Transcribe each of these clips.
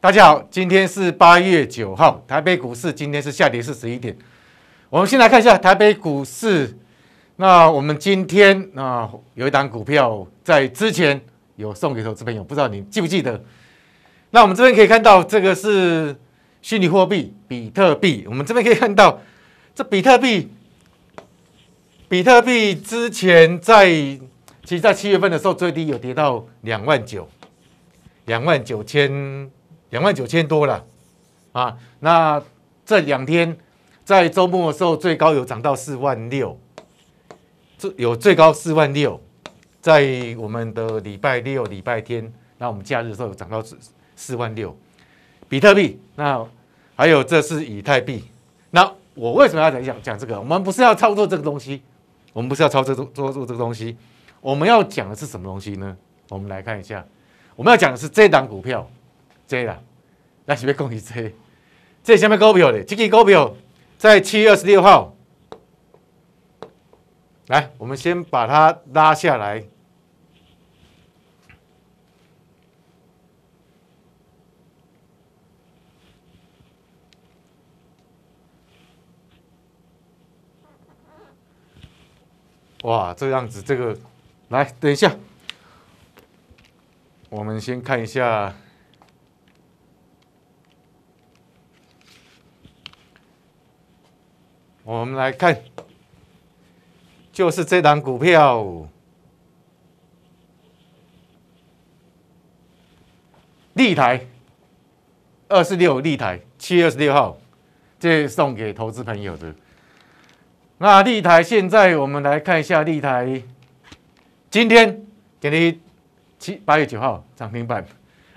大家好，今天是八月九号，台北股市今天是下跌四十一点。我们先来看一下台北股市。那我们今天啊有一档股票，在之前有送给投资朋友，不知道你记不记得？那我们这边可以看到，这个是虚拟货币比特币。我们这边可以看到，这比特币，比特币之前在其实在七月份的时候最低有跌到两万九，两万九千。两万九千多了，啊，那这两天在周末的时候，最高有涨到四万六，这有最高四万六，在我们的礼拜六、礼拜天，那我们假日的时候有涨到四四万六。比特币，那还有这是以太币。那我为什么要讲讲讲这个？我们不是要操作这个东西，我们不是要操这做做这个东西，我们要讲的是什么东西呢？我们来看一下，我们要讲的是这档股票。这啦，那是要讲伊这，这什么股票呢？这只股票在七月二十六号，来，我们先把它拉下来。哇，这样子，这个，来，等一下，我们先看一下。我们来看，就是这档股票，利台二十六，利台七月二十六号，这送给投资朋友的。那利台现在我们来看一下利台，今天给你七八月九号涨停板。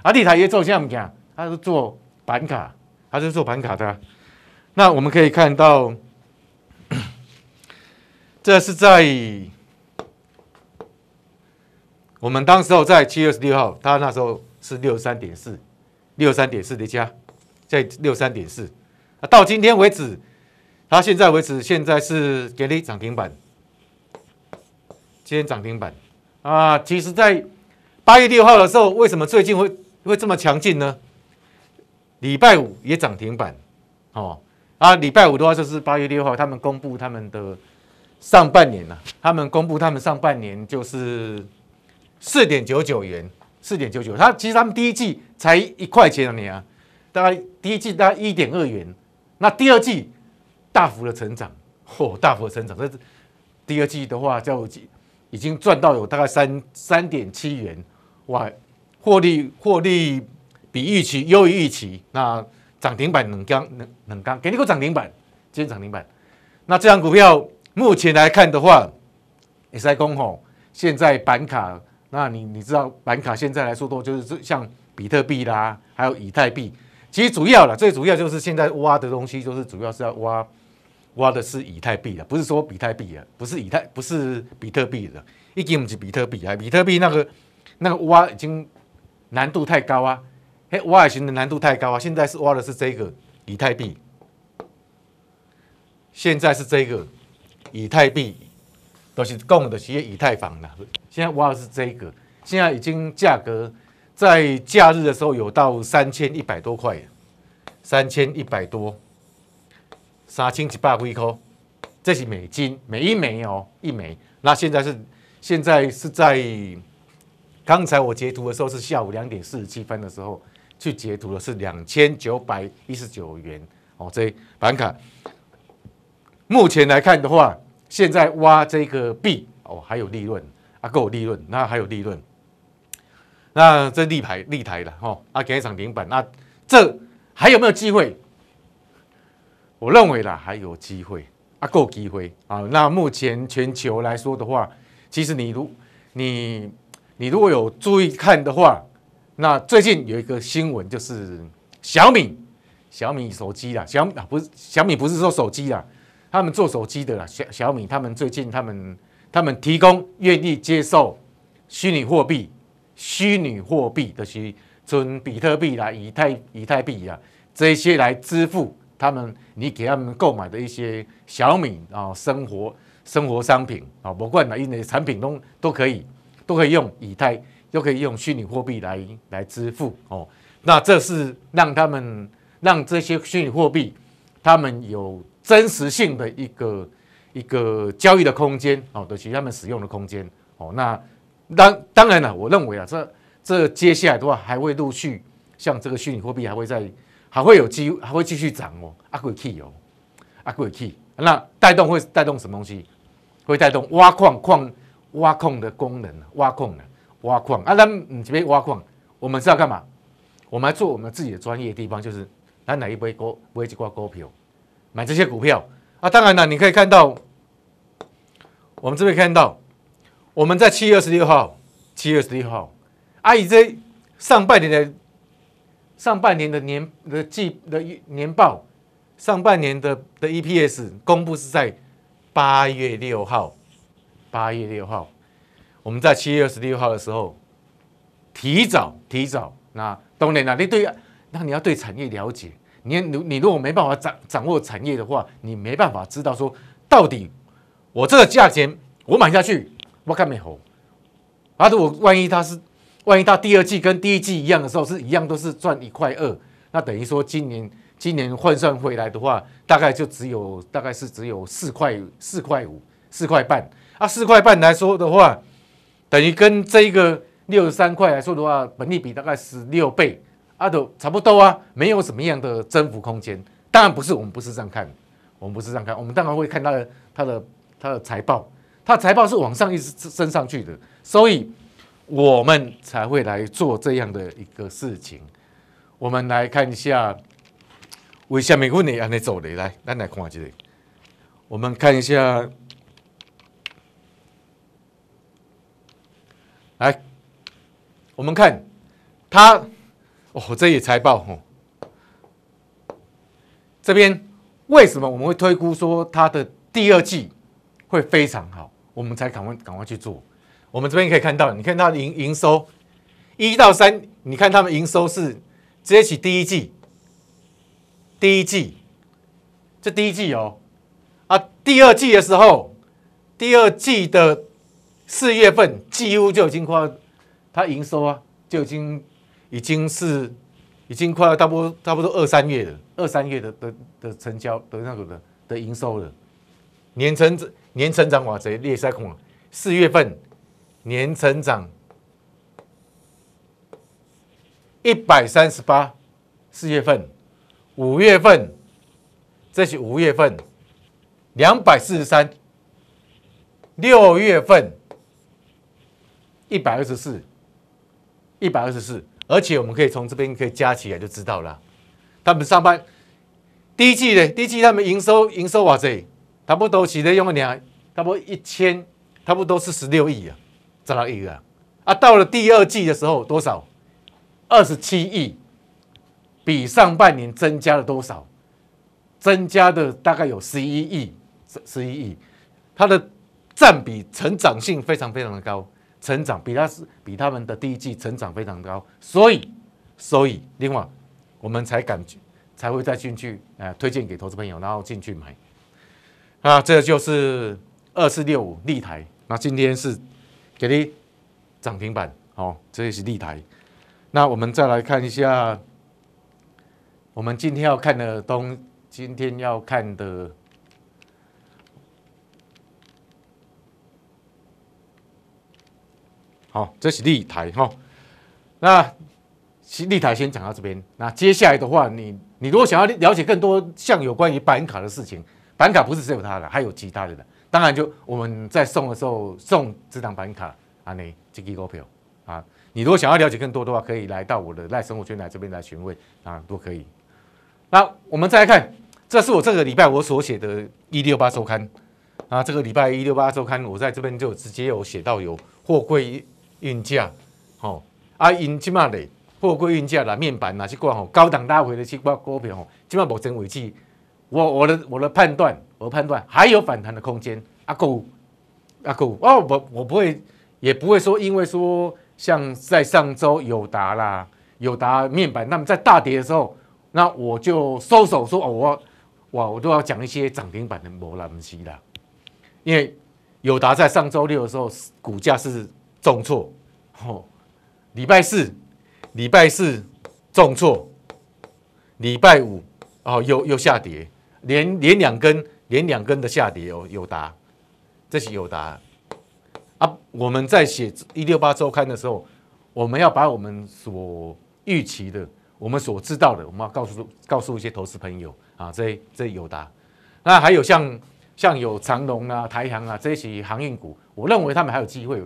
啊，利台也做项目讲，它是做板卡，它是做板卡的。那我们可以看到。这是在我们当时候在七月十六号，它那时候是六十三点四，六十三点四的加，在六十三点四啊，到今天为止，它现在为止现在是给你涨停板，今天涨停板啊。其实，在八月六号的时候，为什么最近会会这么强劲呢？礼拜五也涨停板哦啊，礼拜五的话就是八月六号，他们公布他们的。上半年啊，他们公布他们上半年就是四点九九元，四点九九。他其实他们第一季才一块钱啊，你啊，大概第一季大概一点二元。那第二季大幅的成长，嚯，大幅的成长。这第二季的话，就已经赚到有大概三三点七元，哇，获利获利比预期优于预期。那涨停板能刚两能刚，给你个涨停板，今天涨停板。那这张股票。目前来看的话，是在工吼，现在板卡，那你你知道板卡现在来说多就是像比特币啦，还有以太币。其实主要了，最主要就是现在挖的东西就是主要是要挖挖的是以太币了，不是说比特币啊，不是以太不是比特币了，已经不是比特币啊，比特币那个那个挖已经难度太高啊，嘿，挖也行的难度太高啊，现在是挖的是这个以太币，现在是这个。以太币都是供的，是用以太坊的。现在挖的是这个，现在已经价格在假日的时候有到三千一百多块，三千一百多，三千一百块。这是美金，每一枚哦，一枚。那现在是现在是在刚才我截图的时候是下午两点四十七分的时候去截图的，是两千九百一十九元哦，这板卡。目前来看的话，现在挖这个币哦，还有利润啊，够利润，那还有利润，那这立牌立台了哦，啊，给一场顶板啊，这还有没有机会？我认为啦，还有机会啊，够机会啊。那目前全球来说的话，其实你如你你如果有注意看的话，那最近有一个新闻就是小米小米手机啦，小啊不是小米不是说手机啦。他们做手机的啦，小小米。他们最近，他们他们提供愿意接受虚拟货币，虚拟货币的是从比特币啦、以太以太币呀这些来支付他们。你给他们购买的一些小米啊，生活生活商品啊，不管哪一类产品都都可以，都可以用以太，都可以用虚拟货币来来支付哦。那这是让他们让这些虚拟货币，他们有。真实性的一个一个交易的空间哦，对，其实他们使用的空间哦，那当当然了，我认为啊，这这接下来的话还会陆续像这个虚拟货币还会在还会有机还会继续涨哦，啊贵气哦，啊贵气，那带动会带动什么东西？会带动挖矿矿挖矿的功能，挖矿的挖矿啊，那这边挖矿，我们知道干嘛？我们来做我们自己的专业地方，就是咱哪一杯股，买几块挂高票。买这些股票啊！当然了，你可以看到，我们这边看到，我们在七月二十六号，七月二十六号 i z 上半年的上半年的年的季的年报，上半年的的 EPS 公布是在八月六号，八月六号，我们在七月二十六号的时候，提早提早，那当然了，你对那你要对产业了解。你你你如果没办法掌掌握产业的话，你没办法知道说到底我这个价钱我买下去我干没红，而且我万一他是万一他第二季跟第一季一样的时候是一样都是赚一块二，那等于说今年今年换算回来的话，大概就只有大概是只有四块四块五四块半啊四块半来说的话，等于跟这个六十三块来说的话，本利比大概是六倍。啊，都差不多啊，没有什么样的增幅空间。当然不是，我们不是这样看，我们不是这样看，我们当然会看他的、他的、他的财报。他财报是往上一直升上去的，所以我们才会来做这样的一个事情。我们来看一下，为什么国你安内走的来，咱来看一下。我们看一下，来，我们看他。哦，这也财报哦。这边为什么我们会推估说它的第二季会非常好？我们才赶快赶快去做。我们这边可以看到，你看它的营营收一到三，你看他们营收是直接起第一季，第一季，这第一季哦，啊，第二季的时候，第二季的四月份几乎就已经快，它营收啊就已经。已经是，已经快要差不多差不多二三月了，二三月的的的成交，的那个的的营收了。年成年成长，哇直裂塞孔四月份年成长一百三十八，四月份五月份，这是五月份两百四十三，六月份一百二十四，一百二十四。而且我们可以从这边可以加起来就知道了。他们上班第一季呢，第一季他们营收营收哇塞，差不多是得用了两，差不多一千，差不多是十六亿啊，十六亿啊。啊，到了第二季的时候多少？二十七亿，比上半年增加了多少？增加的大概有十一亿，十十一亿，它的占比成长性非常非常的高。成长比他是比他们的第一季成长非常高，所以，所以另外我们才敢才会再进去，哎，推荐给投资朋友，然后进去买。啊，这就是二四六五利台。那今天是给你涨停板，好，这也是利台。那我们再来看一下我们今天要看的东，今天要看的。好，这是立台哈。那立台先讲到这边。那接下来的话，你你如果想要了解更多像有关于板卡的事情，板卡不是只有它的，还有其他的。的，当然就我们在送的时候送这张板卡啊，你这个股票啊，你如果想要了解更多的话，可以来到我的赖生物圈来这边来询问啊，都可以。那我们再来看，这是我这个礼拜我所写的《一六八周刊》啊，这个礼拜《一六八周刊》我在这边就直接有写到有货柜。运价，吼啊！因即嘛嘞，货柜运价啦，面板啦，这挂吼，高档大回的这挂股票吼，即嘛目前为止，我我的我的判断，我的判断还有反弹的空间。啊够，啊够，哦，我我不会，也不会说，因为说像在上周友达啦、友达面板，那么在大跌的时候，那我就收手说哦，我哇，我都要讲一些涨停板的摩拉木西的，因为友达在上周六的时候股价是。重挫，吼！礼拜四，礼拜四重挫，礼拜五，哦，又又下跌，连连两根，连两根的下跌哦。有达，这是有达，啊！我们在写一六八周刊的时候，我们要把我们所预期的，我们所知道的，我们要告诉告诉一些投资朋友啊。这这有答。那还有像像有长隆啊、台航啊这些航运股，我认为他们还有机会。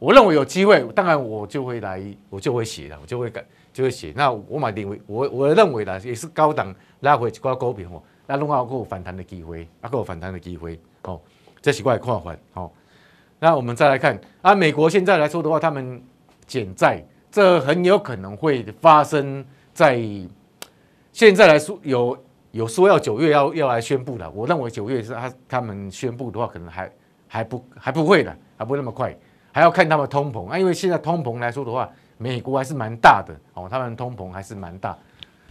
我认为有机会，当然我就会来，我就会写了，我就会改，就会写。那我买定位，我我认为呢，也是高档拉回，挂高平哦，那弄外还有反弹的机会，还有反弹的机会哦，这是关于宽缓。好，那我们再来看，啊，美国现在来说的话，他们减债，这很有可能会发生在现在来说有有说要九月要要来宣布的，我认为九月是他他们宣布的话，可能还还不还不会的，还不那么快。还要看他们通膨啊，因为现在通膨来说的话，美国还是蛮大的哦，他们通膨还是蛮大。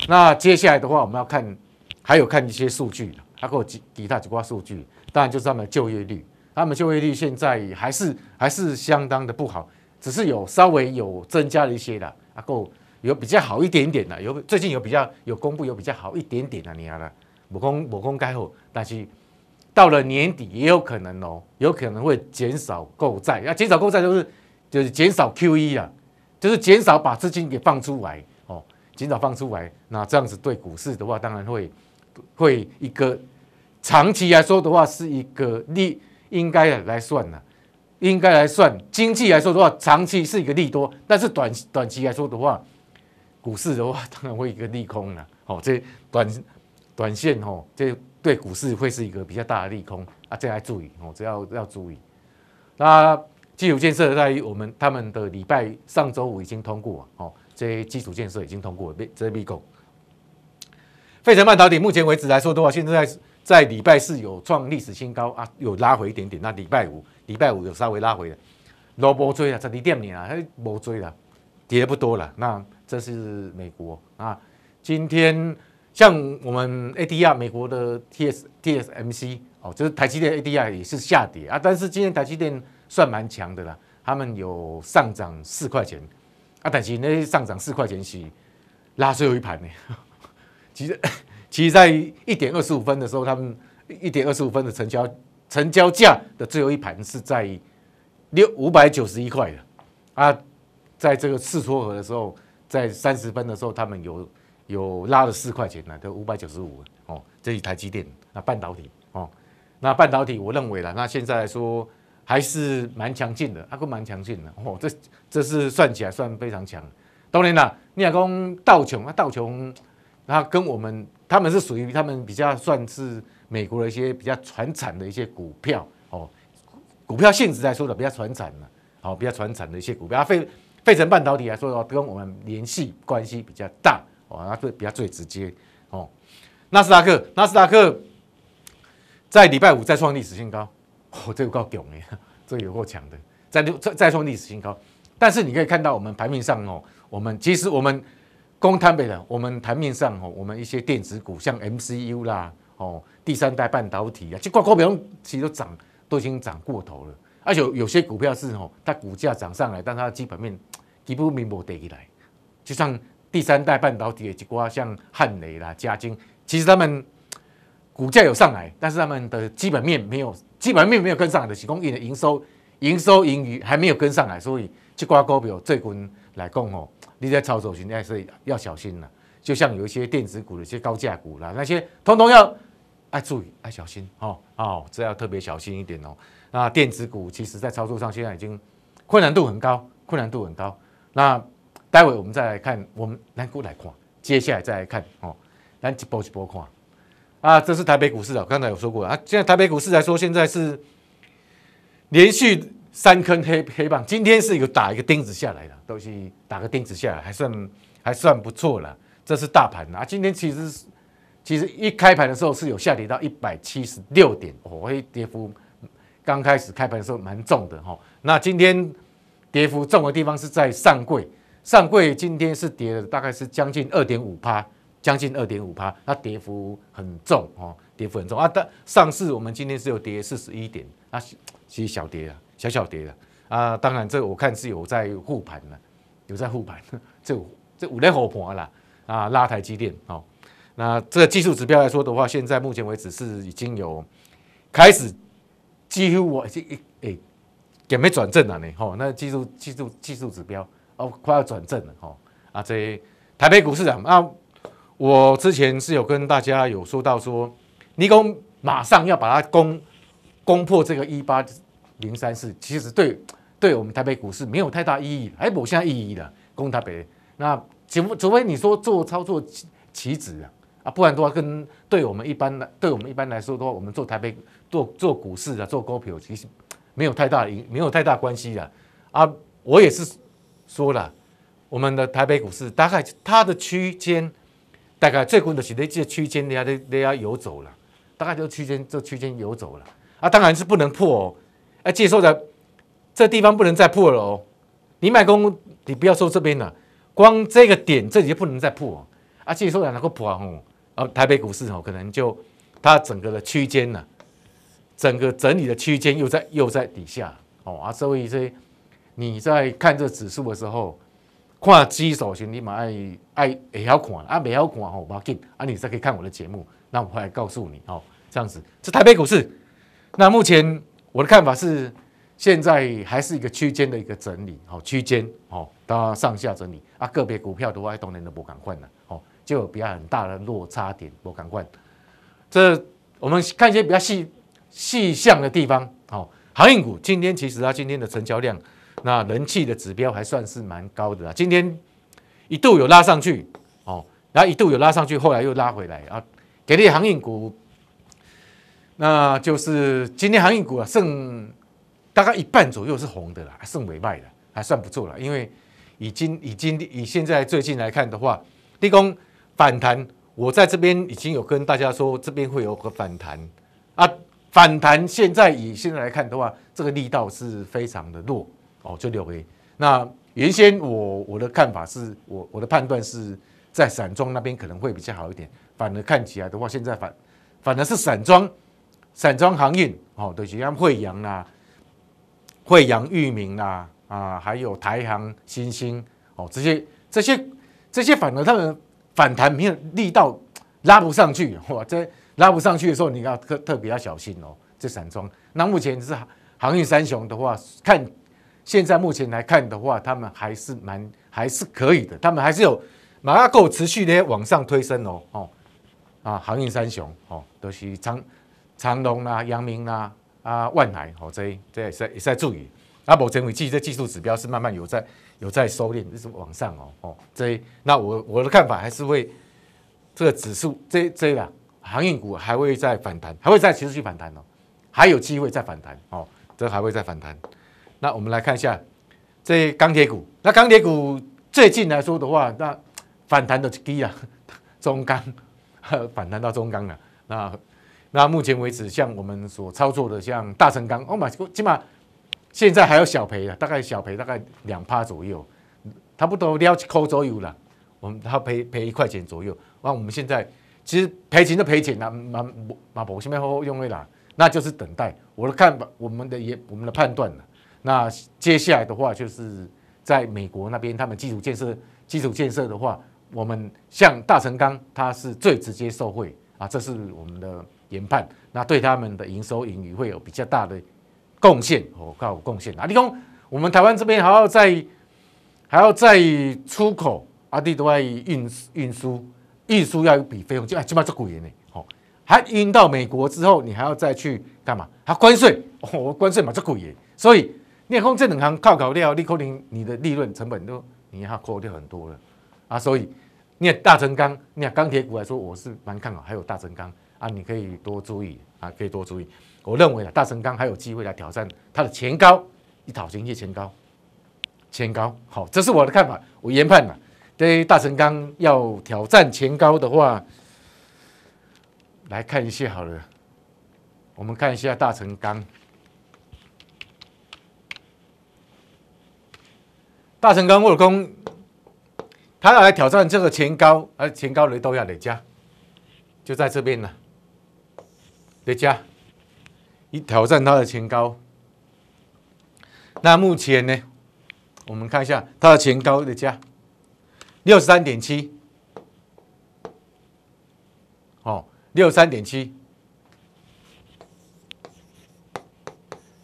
那接下来的话，我们要看，还有看一些数据了，阿够几几大几挂数据，当然就是他们就业率，他们就业率现在还是还是相当的不好，只是有稍微有增加了一些的，阿够有比较好一点点的，有最近有比较有公布有比较好一点点的，你啊了，某公某公开后，但是。到了年底也有可能哦，有可能会减少购债。那减少购债就是就是减少 QE 啊，就是减少把资金给放出来哦，减少放出来。那这样子对股市的话，当然会会一个长期来说的话是一个利，应该来算呢，应该来算经济来说的话，长期是一个利多，但是短短期来说的话，股市的话当然会一个利空了。哦，这短短线哦这。对股市会是一个比较大的利空啊，这要注意哦，这要要注意。那基础建设在我们他们的礼拜上周五已经通过了哦，这基础建设已经通过了。这美国，费城半导体目前为止来说的话，现在在礼拜四有创历史新高啊，有拉回一点点。那礼拜五，礼拜五有稍微拉回了，都无追了，十二点呢，还无追了，跌不多了。那这是美国啊，今天。像我们 ADR 美国的 TS TSMC 哦，就是台积电 ADR 也是下跌啊。但是今天台积电算蛮强的啦，他们有上涨四块钱。啊，台是那上涨四块钱是拉最后一盘呢。其实，其实在一点二十五分的时候，他们一点二十五分的成交成交价的最后一盘是在六五百九十一块的。啊，在这个次撮合的时候，在三十分的时候，他们有。有拉了四块钱呢，都五百九十五哦。这一台积电，那半导体哦，那半导体，我认为啦，那现在来说还是蛮强劲的，啊，够蛮强劲的哦。这这是算起来算非常强。当然啦，你要讲道琼，啊，道琼，它跟我们他们是属于他们比较算是美国的一些比较传产的一些股票哦，股票性质来说的比较传产的，好比较传产的一些股票，费费城半导体来说的话，跟我们联系关系比较大。哇，那个比较最直接哦。纳斯达克，纳斯达克在礼拜五再创历史新高，哦，这个够强的，这个有够强的，再再创历史新高。但是你可以看到我们盘面上哦，我们其实我们公摊北的，我们盘面上哦，我们一些电子股像 MCU 啦，哦，第三代半导体啊，这股票其实都涨，都已经涨过头了。而且有些股票是哦，它股价涨上来，但它基本面基本面没跌起来，就像。第三代半导体，一瓜像汉雷啦、嘉晶，其实他们股价有上来，但是他们的基本面没有，基本面没有跟上的，是供应的营收、营收盈余还没有跟上来，所以即瓜高标最近来讲哦，你在操作时，你在是要小心了。就像有一些电子股的一些高价股啦，那些通通要爱注意、爱小心哦，哦，这要特别小心一点哦。那电子股其实，在操作上现在已经困难度很高，困难度很高。那待会我们再来看，我们来过来看，接下来再来看哦，来一波一波看啊！这是台北股市啊，刚才有说过啊。现在台北股市来说，现在是连续三坑黑黑棒，今天是有打一个钉子下来的，都是打个钉子下来，还算还算不错了。这是大盘啊，今天其实其实一开盘的时候是有下跌到一百七十六点，哦，跌幅刚开始开盘的时候蛮重的哈。那今天跌幅重的地方是在上柜。上柜今天是跌了，大概是将近二点五趴，将近二点五趴，它跌幅很重哦，跌幅很重啊！但上市我们今天是有跌四十一点，啊，其实小跌啊，小小跌了啊！当然，这我看是有在护盘了，有在护盘，这这五连火盘啦啊！拉台积电哦，那这个技术指标来说的话，现在目前为止是已经有开始几乎我这诶也没转正了呢，吼！那技术技术技术指标。哦，快要转正了哈！啊，这台北股市啊，我之前是有跟大家有说到说，你讲马上要把它攻攻破这个一八零三四，其实对对我们台北股市没有太大意义。哎，我现在意义了攻台北，那除除非你说做操作棋棋子啊，啊，不然的话，跟对我们一般来，对我们一般来说的话，我们做台北做做股市啊，做股票其实没有太大没有太大关系的啊。我也是。说了，我们的台北股市大概它的区间，大概最贵的是这些区间，都要你要游走了，大概这区间这区间游走了啊，当然是不能破哦，啊接受的这地方不能再破了哦，你买公你不要收这边了，光这个点这里就不能再破啊，啊接受的能够破哦，啊台北股市哦可能就它整个的区间呢，整个整理的区间又在又在底下哦，啊所以这些。你在看这指数的时候，看基手型，你买爱爱也要看啊，不要看哦，不要紧，啊，你再可以看我的节目，那我来告诉你哦，这样子，这台北股市，那目前我的看法是，现在还是一个区间的一个整理，好区间，好它上下整理啊，个别股票的话，当然都不敢换了，好，就比较很大的落差点，不敢换。这我们看一些比较细细项的地方，好，航运股今天其实它今天的成交量。那人气的指标还算是蛮高的啦，今天一度有拉上去哦，然后一度有拉上去，后来又拉回来啊。给力航运股，那就是今天航运股啊，剩大概一半左右是红的啦，剩尾卖的还算不错了。因为已经已经以现在最近来看的话，立空反弹，我在这边已经有跟大家说，这边会有个反弹啊，反弹现在以现在来看的话，这个力道是非常的弱。哦，就留 A。那原先我我的看法是我我的判断是在散装那边可能会比较好一点，反而看起来的话，现在反反而是散装散装航运哦，对像惠阳啦、惠阳裕民啦啊，还有台航新星哦，这些这些这些反而他们反弹没有力道拉不上去哇，这拉不上去的时候，你要特特别要小心哦，这散装那目前是航运三雄的话看。现在目前来看的话，他们还是蛮还是可以的，他们还是有马达够持续的往上推升哦，哦，啊航运三雄哦，都是长长隆啦、阳明啦、啊万海哦，这这也是在在注意，啊，无成为技这技术指标是慢慢有在有在收敛，一直往上哦，哦，这那我我的看法还是会这个指数这这俩航运股还会再反弹，还会再持续反弹哦，还有机会再反弹哦，这还会再反弹。那我们来看一下这钢铁股。那钢铁股最近来说的话，那反弹的一低啊，中钢反弹到中钢了。那那目前为止，像我们所操作的，像大成钢，哦买，起码现在还有小赔啊，大概小赔大概两趴左右，差不多两块左右了。我们他赔赔一块钱左右。那我们现在其实赔钱就赔钱，那蛮蛮不我现在后用的啦，那就是等待我的看法，我们的也我们的判断呢。那接下来的话就是在美国那边，他们基础建设、基础建设的话，我们像大成钢，它是最直接受惠啊，这是我们的研判。那对他们的营收盈余会有比较大的贡献哦，高贡献。那你看我们台湾这边还要再还要再出口，阿迪都爱运运输，运输要一笔费用，就哎，起码这贵呢，哦，还运到美国之后，你还要再去干嘛？它关税哦，关税嘛，这贵耶，所以。你扣这两行，靠搞掉，你可能你的利润成本都，你一下扣掉很多了啊！所以，你大成钢，你看钢铁股来说，我是蛮看好，还有大成钢啊，你可以多注意啊，可以多注意。我认为啊，大成钢还有机会来挑战它的前高，一讨薪业前高，前高好，这是我的看法，我研判了。对大成钢要挑战前高的话，来看一下好了，我们看一下大成钢。大成高沃尔工，他要来挑战这个前高，而前高雷都要累加，就在这边了。累加，一挑战他的前高。那目前呢？我们看一下他的前高累加，六十三点七，哦，六十三点七，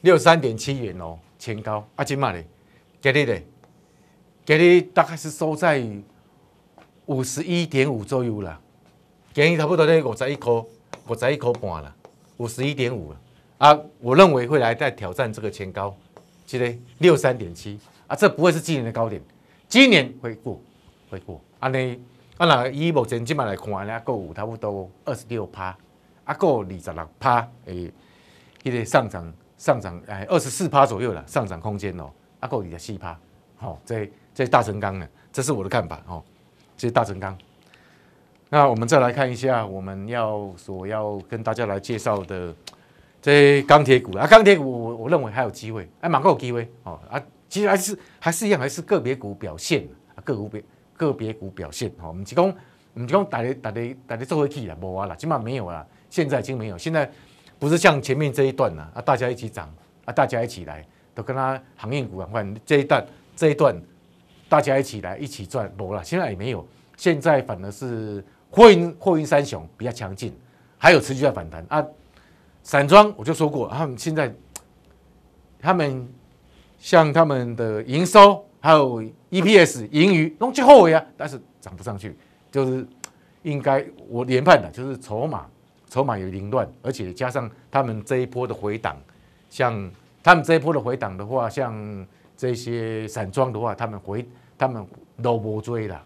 六十三点七元哦，前高啊，今妈嘞，今日嘞。今日大概是收在五十一点五左右啦，今日差不多咧五十一块，五十一块半啦，五十一点五啊，我认为会来再挑战这个前高，记得六三点七啊，这不会是今年的高点，今年会过会过，安尼啊那以目前即卖来看咧，还够有差不多二十六趴，啊够二十六趴诶，一个上涨上涨诶二十四趴左右啦，上涨空间哦，啊够二十四趴，好在。这是大成钢的，这是我的看法哦。这是大成钢，那我们再来看一下我们要所要跟大家来介绍的这钢铁股啊，钢铁股我我认为还有机会，哎，蛮够机会哦啊，其实还是还是一样，还是个别股表现啊，个股别个别股表现哦。们是讲我们讲大家大家大家做回去啦，无啊了，起码没有啦，现在已经没有，现在不是像前面这一段了啊，大家一起涨啊，大家一起来都跟它行业股板块这一段这一段。大家一起来一起赚，不啦，现在也没有，现在反而是货运货运三雄比较强劲，还有持续在反弹啊。散装我就说过，他们现在他们像他们的营收还有 EPS 盈余弄去后悔啊，但是涨不上去，就是应该我研判的，就是筹码筹码有凌乱，而且加上他们这一波的回档，像他们这一波的回档的话，像。这些散装的话，他们回，他们都不追了，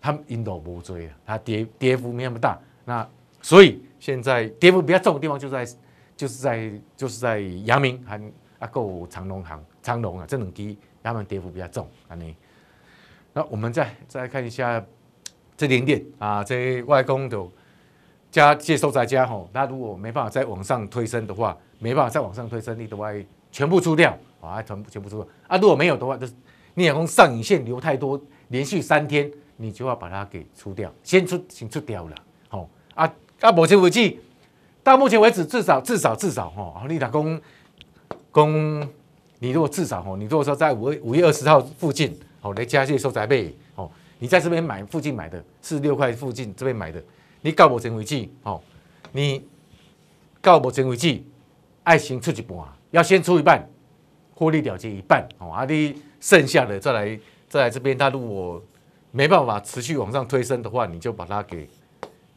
他们引导不追了，它跌跌幅没那么大。那所以现在跌幅比较重的地方，就在就是在就是在阳明还啊购长隆行长隆啊，这两跌，他们跌幅比较重安尼。那我们再再看一下这两点啊，这外公都加接收在家吼，那如果没办法再往上推升的话，没办法再往上推升，你的外全部出掉。啊，全部全部出了啊！如果没有的话，就是你向攻上影线留太多，连续三天你就要把它给出掉，先出先出掉了。好，啊啊，目前为止到目前为止至少至少至少哦，啊，逆打工攻，你如果至少哦，你如果说在五月五月二十号附近哦来加些收窄费哦，你在这边买附近买的是六块附近这边买的，你到目前为止哦，你到目前为止爱情出一半，要先出一半。获利了结一半哦，啊，你剩下的再来再来这边，他如果没办法持续往上推升的话，你就把它给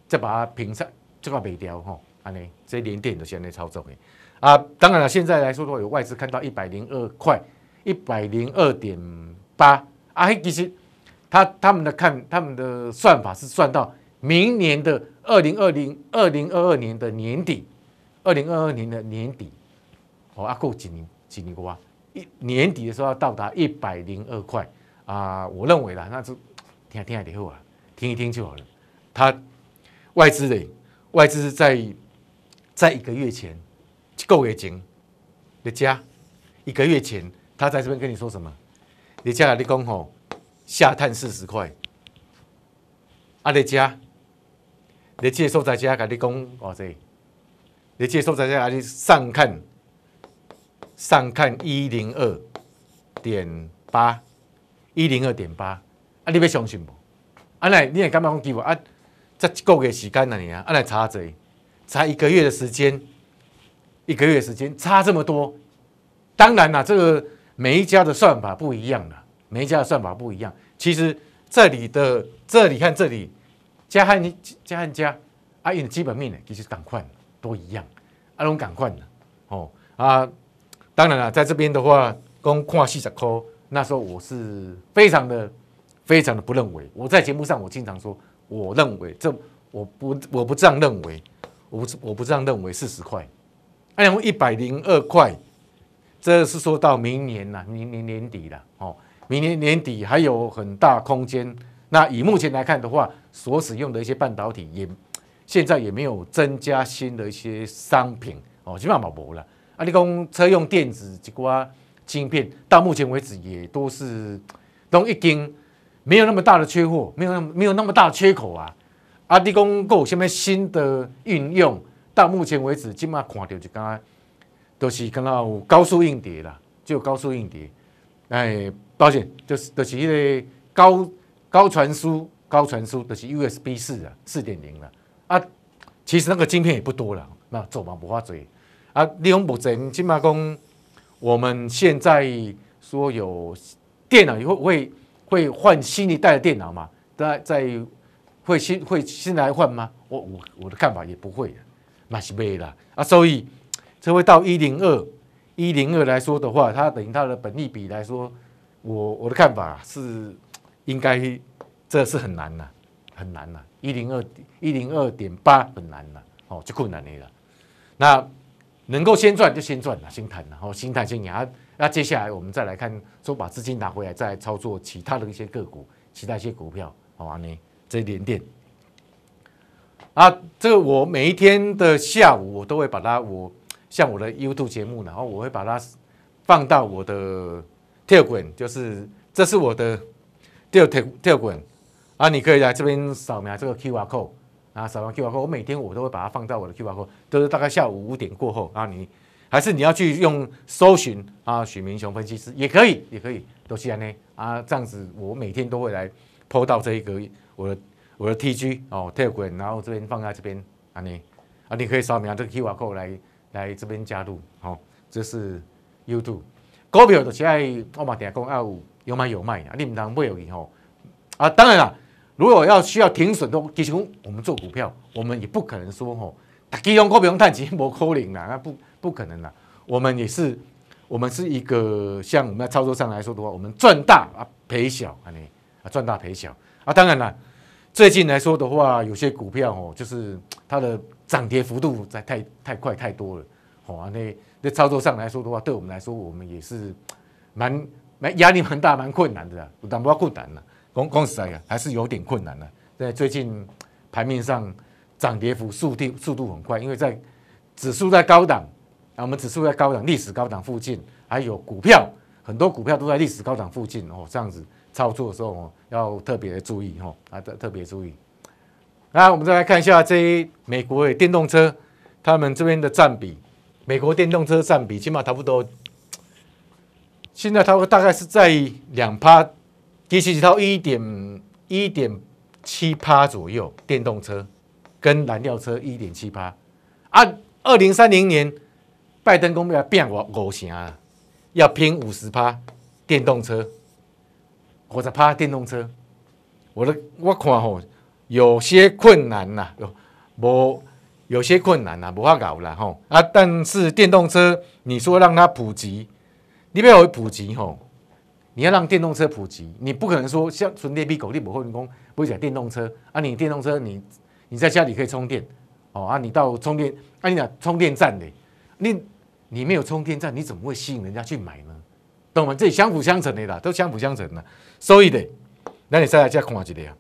再把它平上这块尾掉哈，阿尼这连点都先来操作的啊。当然了，现在来说的话，有外资看到一百零二块，一百零二点八啊。其实他他们的看他们的算法是算到明年的二零二零二零二二年的年底，二零二二年的年底哦，阿过几年几年过啊？年底的时候要到达一百零二块啊！我认为啦，那就听听下就好了，听一听就好了。他外资的外资在在一个月前购月前的家，一个月前他在这边跟你说什么？你家来，你讲吼下探四十块，啊，你家你接受在家你讲，哇塞，你接受在家还你上看？上看一零二点八，一零二点八啊！你要相信不？啊，来，你也感觉讲基我啊？这个月时间净你啊！阿奶差这，才一个月的时间，一个月时间差这么多，当然啦，这个每一家的算法不一样了，每一家的算法不一样。其实这里的这里和这里加和加加和加，啊，英的基本面呢，其实赶快都一样，啊，龙赶快的，哦啊。当然了，在这边的话，光看四十抠，那时候我是非常的、非常的不认为。我在节目上，我经常说，我认为这我不我不这样认为，我不我不这样认为，四十块，哎呀，一百零二块，这是说到明年了，明年年底了哦，明年年底还有很大空间。那以目前来看的话，所使用的一些半导体也现在也没有增加新的一些商品哦，基本上没了。你讲车用电子一寡晶片，到目前为止也都是都已经没有那么大的缺货，没有那没有那么大的缺口啊！啊，你讲够什么新的运用？到目前为止，即嘛看到一寡，都是看到有高速硬碟啦，就高速硬碟。哎，抱歉，就是就是迄个高高传输、高传输，就是 USB 四啊，四点零了啊。其实那个晶片也不多了，那走吧，不画嘴。啊，利用目前，起码讲，我们现在说有电脑，以后会会换新一代的电脑嘛？在在会新会新来换吗？我我我的看法也不会的，那是没啦。啊，所以这会到一零二一零二来说的话，它等于它的本利比来说，我我的看法是应该这是很难的，很难的，一零二一零二点八很难的，哦，就困难你了，那。能够先赚就先赚了，先谈然后先态先营那接下来我们再来看，说把资金拿回来，再操作其他的一些个股，其他一些股票，好吧呢，这一点点。啊，这个我每一天的下午，我都会把它，我像我的 YouTube 节目然后我会把它放到我的跳滚，就是这是我的跳跳跳滚啊，你可以来这边扫描这个 QR code。啊，扫描 Q r code，我每天我都会把它放到我的 Q r code，都是大概下午五点过后啊。你还是你要去用搜寻啊，许明雄分析师也可以，也可以都是行呢。啊，这样子我每天都会来抛到这一个我的我的 T G 哦，Telegram，然后这边放在这边安尼啊，你可以扫描这个 Q r code 来来这边加入，好，这是 YouTube 股票，都是在我嘛定下讲要有有买有卖啊，你唔当买哦，啊，当然了，如果要需要停损的，其实我们做股票，我们也不可能说吼，它可用股不用太急，没扣零的，那不不可能了。我们也是，我们是一个像我们在操作上来说的话，我们赚大啊赔小啊那啊赚大赔小啊。当然了，最近来说的话，有些股票哦，就是它的涨跌幅度在太太快太多了哦。那那操作上来说的话，对我们来说，我们也是蛮蛮压力蛮大，蛮困难的，有然不困难了。公公司啊，还是有点困难的。在最近盘面上涨跌幅速定速度很快，因为在指数在高档啊，我们指数在高档历史高档附近，还有股票很多股票都在历史高档附近哦。这样子操作的时候要特别注意哈，啊，特特别注意。那我们再来看一下这美国的电动车，他们这边的占比，美国电动车占比起码差不多，现在差不多大概是在两趴。其实是到一点一点七趴左右电动车，跟燃料车一点七趴，啊，二零三零年拜登公要变五五成，要拼五十趴电动车，五十趴电动车，我的我看吼有些困难呐，无有些困难呐，无法搞啦吼啊！但是电动车你说让它普及，里要有普及吼。你要让电动车普及，你不可能说像纯电比狗电不换工，不会讲电动车啊？你电动车你你在家里可以充电哦啊？你到充电啊？你讲充电站的，你你没有充电站，你怎么会吸引人家去买呢？懂吗？这相辅相成的啦，都相辅相成的。所以的，那你再来再看一个啊，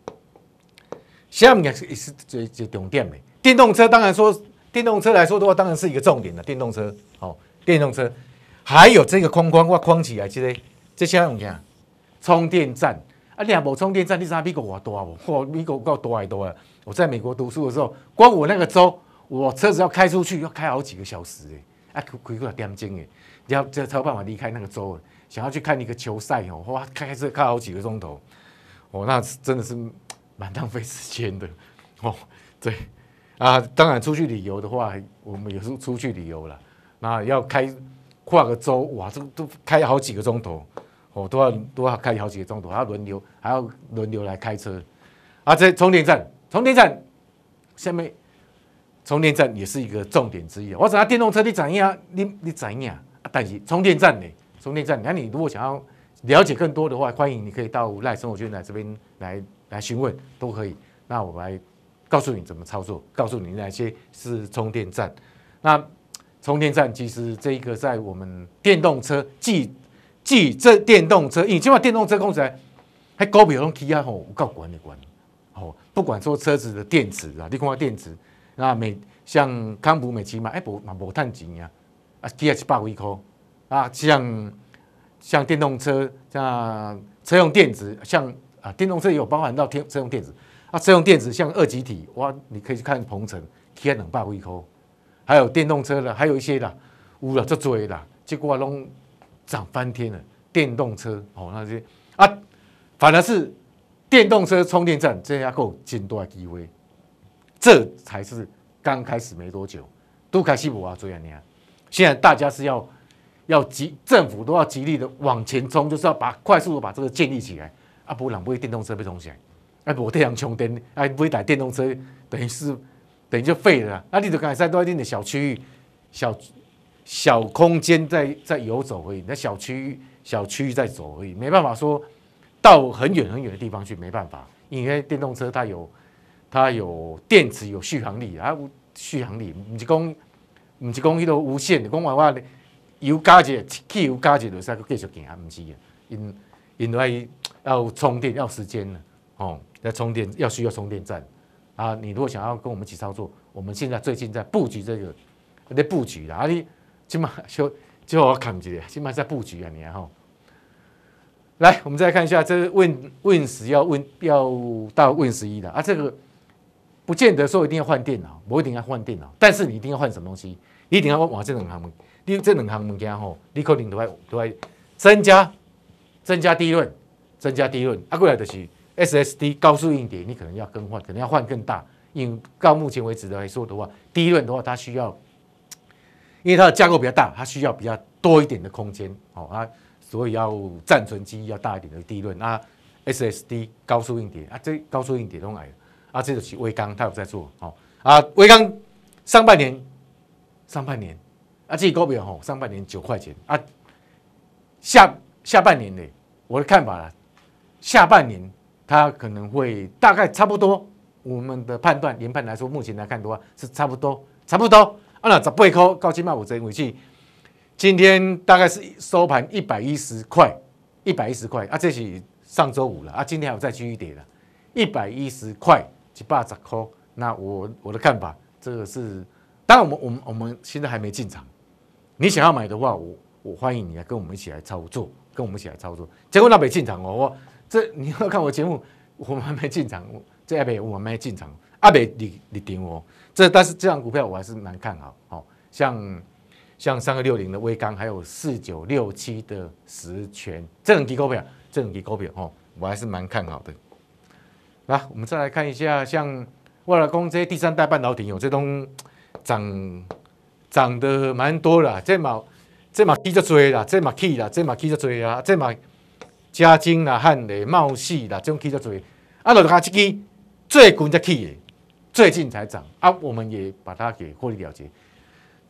下面也是最最重点的电动车。当然说电动车来说的话，当然是一个重点的电动车哦。电动车还有这个框框，哇，框起来其实。这些物件，充电站啊，你两部充电站，你知逼美国多啊不，哇，美国够多还多啊！我在美国读书的时候，光我那个州，我车子要开出去，要开好几个小时诶，啊，亏来点钟诶！你要这才有办法离开那个州诶，想要去看一个球赛哦，哇，开车开好几个钟头，哦，那真的是蛮浪费时间的 哦。对啊，当然出去旅游的话，我们也是出去旅游了，那要开跨个州哇，这都开好几个钟头。我都要都要开好几个钟头，还要轮流，还要轮流来开车。啊，这充电站，充电站，下面充电站也是一个重点之一。我讲电动车，你怎样，你你怎样？啊，但是充电站呢，充电站，那你如果想要了解更多的话，欢迎你可以到赖生活圈来这边来来询问都可以。那我来告诉你怎么操作，告诉你哪些是充电站。那充电站其实这一个在我们电动车既即这电动车，以前把电动车公司还高比拢起啊吼，有够管你管，吼不管说车子的电池啊，你看下电池，那美像康普美奇嘛，哎无嘛无赚钱呀，啊起啊一百几箍啊像像电动车，像车用电池，像啊电动车也有包含到天车用电池，啊车用电池像二极体，哇你可以去看鹏程，起啊两百几箍，还有电动车的，还有一些啦，有了足追啦，结果拢。涨翻天了，电动车哦那些啊，反而是电动车充电站这家股真多机会，这才是刚开始没多久。都开始补啊，朱你啊，现在大家是要要极政府都要极力的往前冲，就是要把快速的把这个建立起来。啊，不然不会电动车被冲起来，啊，不太阳充电，啊，不会打电动车等于是等于就废了。啊，你就敢在一定的小区域小。小空间在在游走而已，那小区域小区域在走而已，没办法说到很远很远的地方去，没办法。因为电动车它有它有电池有续航力啊，续航力不是讲不是讲迄个无线的，讲完话油加几汽油加几就再继续行啊，不是因因为要充电要时间呢，哦，要充电要需要充电站啊。你如果想要跟我们一起操作，我们现在最近在布局这个在布局啊，你。起码就就我扛不记得，起码在布局啊，你哈。来，我们再看一下，这是 Win 十要 Win 要到 Win 十一的啊。这个不见得说一定要换电脑，不一定要换电脑，但是你一定要换什么东西，一定要往这两行门，因这两行门间吼，可能都要都要增加增加低润，增加低润，啊，过来就是 SSD 高速硬碟，你可能要更换，可能要换更大。因到目前为止来说的话，低润的话，它需要。因为它的架构比较大，它需要比较多一点的空间哦，啊，所以要暂存机要大一点的地论啊，SSD 高速硬碟啊，这高速硬碟都来了，啊，这就是微刚他有在做哦，啊，微刚上半年上半年啊自己高别哦，上半年九块钱啊，下下半年呢，我的看法啊，下半年它可能会大概差不多，我们的判断研判来说，目前来看的话是差不多，差不多。啊，那十八块到今曼，我真回去。今天大概是收盘一百一十块，一百一十块啊，这是上周五了啊。今天还有再继一跌了，一百一十块，一百十块，那我我的看法，这个是当然，我们我们我们现在还没进场。你想要买的话，我我欢迎你来跟我们一起来操作，跟我们一起来操作。结果那没进场哦，我这你要看我节目，我还没进场，这一边我还没进场，阿北立立顶哦。这但是这档股票我还是蛮看好，好像像三个六零的微钢，还有四九六七的实权，这种机股票，这种机构股哈，我还是蛮看好的。来，我们再来看一下，像外来攻这些第三代半导体，有这东涨涨的蛮多了，这马这马起得侪啦，这马起啦，这马起得侪啦，这马嘉金啦、汉磊、茂势啦，这种起得侪，啊，落来看一支最近才起的。最近才涨啊，我们也把它给获利了结。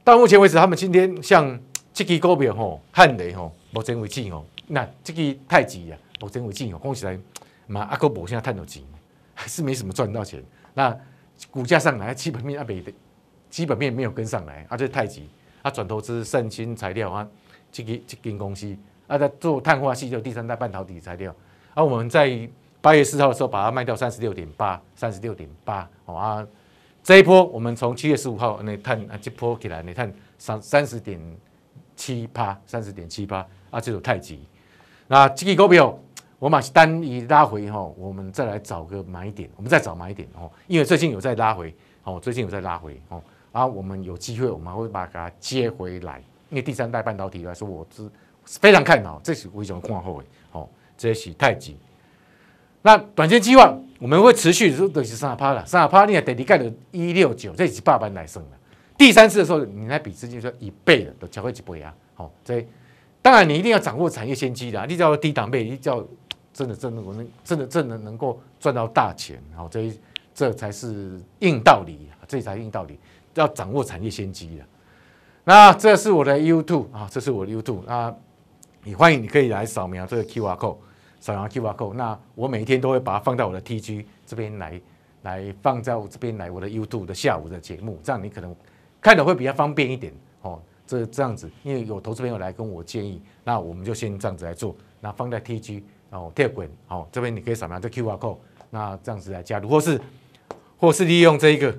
到目前为止，他们今天像这个股票吼汉雷吼目前为止哦，那这个太极啊目前为止哦，讲起来嘛阿哥博现在赚到钱，还是没什么赚到钱。那股价上来基本面阿北的基本面没有跟上来，而且太极啊，转投资圣金材料啊，这个这间公司啊在做碳化系就第三代半导体材料，而我们在。八月四号的时候把它卖掉，三十六点八，三十六点八。好啊，这一波我们从七月十五号那探啊，这波起来，你看三三十点七八，三十点七八啊，这种太极。那这个股票我把单一拉回哈，我们再来找个买点，我们再找买点哦。因为最近有在拉回哦，最近有在拉回哦。啊，我们有机会我们会把它接回来，因为第三代半导体来说，我是非常看好，这是为什么看好的哦，这是太极。那短线计划我们会持续都是三十趴了，三十趴，你也得利盖了一六九，这是八班来升了。第三次的时候，你那比资金就一倍了，都超过一倍啊！好，这当然你一定要掌握产业先机的，你叫低档位，你叫真的真的我能真的真的能够赚到大钱，好，这这才是硬道理这才硬道理，要掌握产业先机的。那这是我的 YouTube 啊，这是我的 YouTube，那你欢迎你可以来扫描这个 QR code。扫描 Q R code，那我每一天都会把它放到我的 T G 这边来，来放在我这边来我的 YouTube 的下午的节目，这样你可能看的会比较方便一点哦。这这样子，因为有投资朋友来跟我建议，那我们就先这样子来做，那放在 T G 哦，铁滚哦，这边你可以扫描这 Q R code，那这样子来加入，或是或是利用这一个，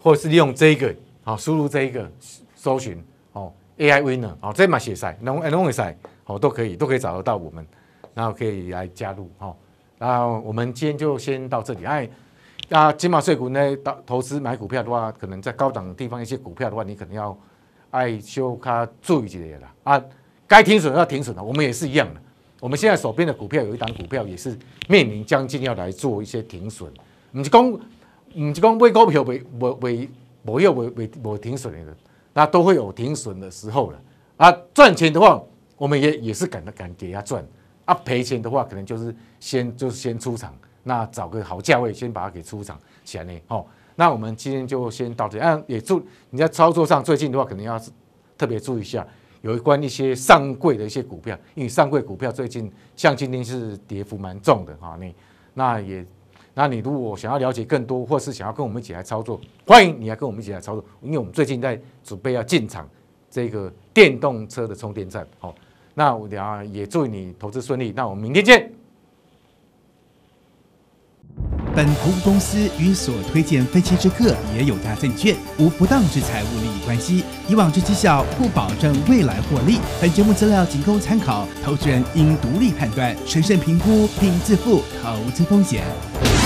或是利用这一个，好，输入这一个搜寻哦，A I winner 哦，这蛮写晒，能能会晒。哦，都可以，都可以找得到我们，然后可以来加入哈。后我们今天就先到这里。哎，那金马税股呢？到投资买股票的话，可能在高档地方一些股票的话，你可能要爱修卡注意一点了啊，该停损要停损了，我们也是一样的。我们现在手边的股票有一档股票也是面临将近要来做一些停损，你是讲唔是讲未股票未未未没有未未停损的，那都会有停损的时候了。啊，赚钱的话。我们也也是敢敢给他赚，啊赔钱的话可能就是先就是先出场，那找个好价位先把它给出场，来呢，哦，那我们今天就先到这，啊也祝你在操作上最近的话，可能要特别注意一下，有关一些上柜的一些股票，因为上柜股票最近像今天是跌幅蛮重的，哈，你那也，那你如果想要了解更多，或是想要跟我们一起来操作，欢迎你来跟我们一起来操作，因为我们最近在准备要进场这个电动车的充电站，哦。那我等下也祝你投资顺利。那我们明天见。本投资公司与所推荐分期之客也有大证券无不当之财务利益关系。以往之绩效不保证未来获利。本节目资料仅供参考，投资人应独立判断、审慎评估并自负投资风险。